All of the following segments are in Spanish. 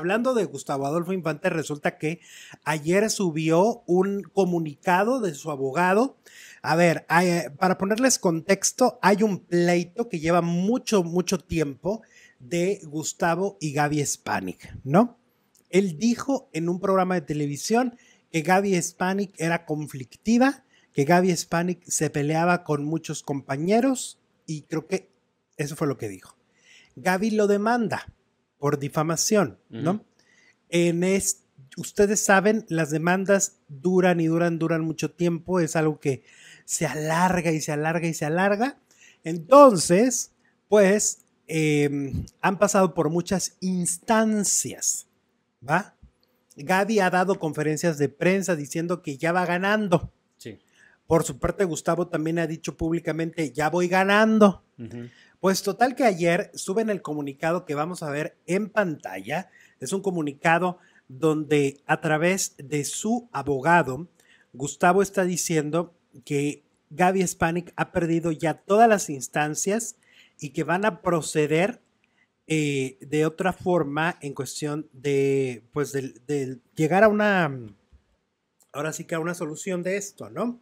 Hablando de Gustavo Adolfo Infante, resulta que ayer subió un comunicado de su abogado. A ver, eh, para ponerles contexto, hay un pleito que lleva mucho, mucho tiempo de Gustavo y Gaby Spanik, ¿no? Él dijo en un programa de televisión que Gaby Spanik era conflictiva, que Gaby Spanik se peleaba con muchos compañeros y creo que eso fue lo que dijo. Gaby lo demanda por difamación, ¿no? En ustedes saben, las demandas duran y duran, duran mucho tiempo, es algo que se alarga y se alarga y se alarga. Entonces, pues, em, han pasado por muchas instancias, ¿va? Gaby ha dado conferencias de prensa diciendo que ya va ganando. Sí. Por su parte, Gustavo también ha dicho públicamente, ya voy ganando. Pues total que ayer suben el comunicado que vamos a ver en pantalla. Es un comunicado donde a través de su abogado, Gustavo está diciendo que Gaby Spanik ha perdido ya todas las instancias y que van a proceder eh, de otra forma en cuestión de, pues, llegar a una, ahora sí que a una solución de esto, ¿no?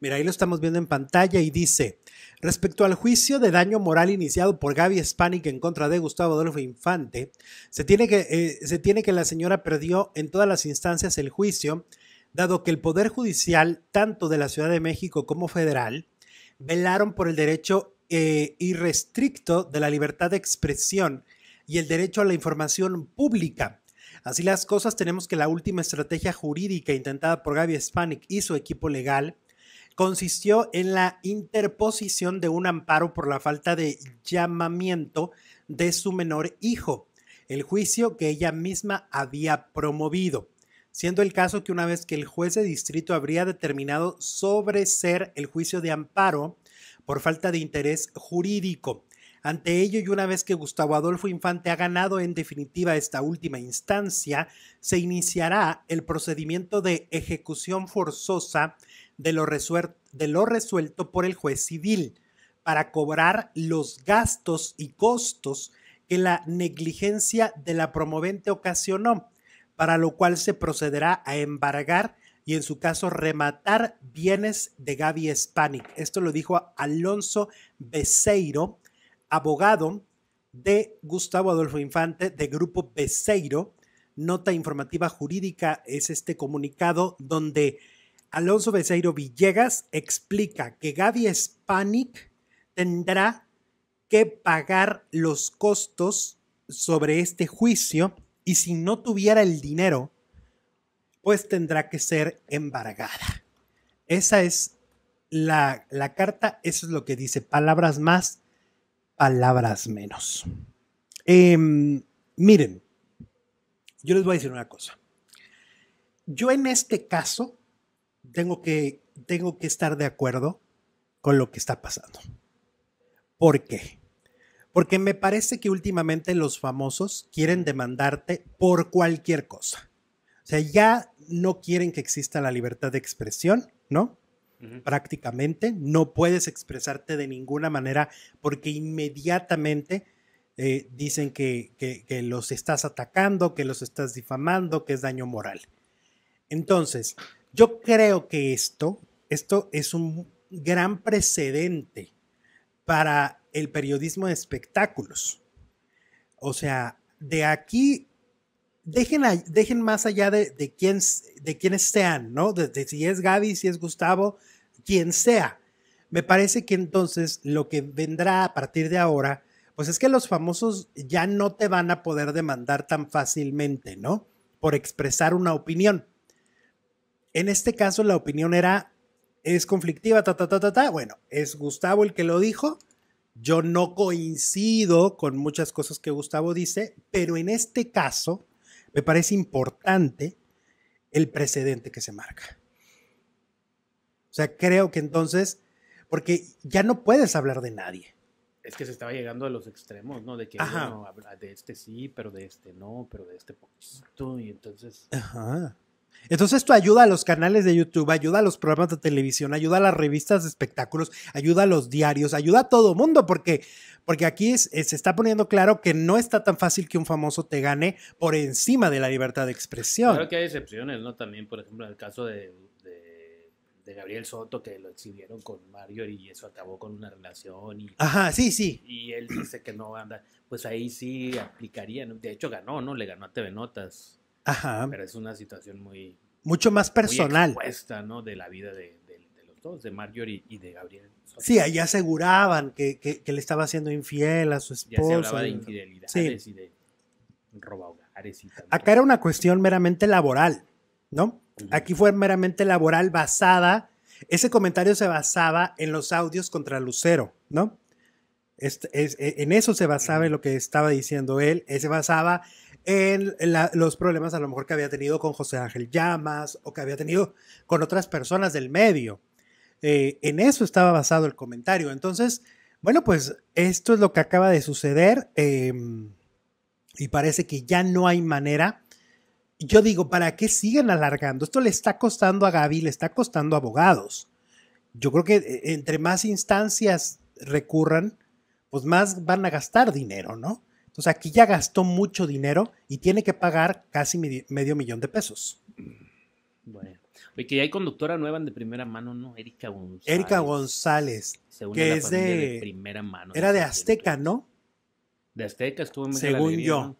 Mira, ahí lo estamos viendo en pantalla y dice, respecto al juicio de daño moral iniciado por Gaby Spanik en contra de Gustavo Adolfo Infante, se tiene, que, eh, se tiene que la señora perdió en todas las instancias el juicio, dado que el Poder Judicial, tanto de la Ciudad de México como federal, velaron por el derecho eh, irrestricto de la libertad de expresión y el derecho a la información pública. Así las cosas, tenemos que la última estrategia jurídica intentada por Gaby Spanik y su equipo legal consistió en la interposición de un amparo por la falta de llamamiento de su menor hijo, el juicio que ella misma había promovido, siendo el caso que una vez que el juez de distrito habría determinado sobre ser el juicio de amparo por falta de interés jurídico. Ante ello, y una vez que Gustavo Adolfo Infante ha ganado en definitiva esta última instancia, se iniciará el procedimiento de ejecución forzosa de lo, resuelto, de lo resuelto por el juez civil para cobrar los gastos y costos que la negligencia de la promovente ocasionó, para lo cual se procederá a embargar y en su caso rematar bienes de Gaby Spanik. Esto lo dijo Alonso Beseiro, abogado de Gustavo Adolfo Infante de Grupo Beseiro. Nota informativa jurídica es este comunicado donde Alonso Beseiro Villegas explica que Gaby Spanik tendrá que pagar los costos sobre este juicio y si no tuviera el dinero, pues tendrá que ser embargada. Esa es la, carta, eso es lo que dice, palabras más, palabras menos. Em, miren, yo les voy a decir una cosa. Yo en este caso tengo que, tengo que estar de acuerdo con lo que está pasando. ¿Por qué? Porque me parece que últimamente los famosos quieren demandarte por cualquier cosa. O sea, ya no quieren que exista la libertad de expresión, ¿no? Prácticamente no puedes expresarte de ninguna manera porque inmediatamente eh, dicen que los estás atacando, que los estás difamando, que es daño moral. Entonces, yo creo que esto, esto es un gran precedente para el periodismo de espectáculos. O sea, de aquí, dejen, dejen más allá de, quién, de quiénes sean, ¿no? De, de si es Gaby, si es Gustavo, quien sea. Me parece que entonces lo que vendrá a partir de ahora, pues es que los famosos ya no te van a poder demandar tan fácilmente, ¿no? Por expresar una opinión. En este caso la opinión era, es conflictiva, ta, ta, ta, ta, ta. Bueno, es Gustavo el que lo dijo. Yo no coincido con muchas cosas que Gustavo dice, pero en este caso me parece importante el precedente que se marca. O sea, creo que entonces, porque ya no puedes hablar de nadie. Es que se estaba llegando a los extremos, ¿no? De que de este sí, pero de este no, pero de este poquito. Y entonces. Ajá. Entonces esto ayuda a los canales de YouTube, ayuda a los programas de televisión, ayuda a las revistas de espectáculos, ayuda a los diarios, ayuda a todo mundo, porque, porque aquí eh, se está poniendo claro que no está tan fácil que un famoso te gane por encima de la libertad de expresión. Claro que hay excepciones, ¿no? También, por ejemplo, el caso de, Gabriel Soto, que lo exhibieron con Mario y eso acabó con una relación. Y, Ajá, sí, sí. Y él dice que no anda, pues ahí sí aplicaría, ¿no? de hecho ganó, ¿no? Le ganó a TV Notas. Pero es una situación muy... Mucho más personal. De la vida de, los dos, de Marjorie y de Gabriel. Sí, ahí aseguraban que, que, le estaba haciendo infiel a su esposo. Ya se hablaba de infidelidades sí. y de Acá era una cuestión meramente laboral, ¿no? Aquí fue meramente laboral basada... Ese comentario se basaba en los audios contra Lucero, ¿no? Este, es, e, en eso se basaba lo que estaba diciendo él, eh, se basaba en los problemas a lo mejor que había tenido con José Ángel Llamas o que había tenido con otras personas del medio. Eh, en eso estaba basado el comentario. Entonces, bueno, pues esto es lo que acaba de suceder em, y parece que ya no hay manera. Yo digo, ¿para qué siguen alargando? Esto le está costando a Gaby, le está costando a abogados. Yo creo que eh, entre más instancias recurran, pues más van a gastar dinero, ¿no? O sea, aquí ya gastó mucho dinero y tiene que pagar casi medio millón de pesos. Mm, bueno. Oye, que hay conductora nueva de primera mano, ¿no? Erika González. Erika González. que es de, primera mano. Era de Azteca, ¿no? De Azteca estuvo en Según yo.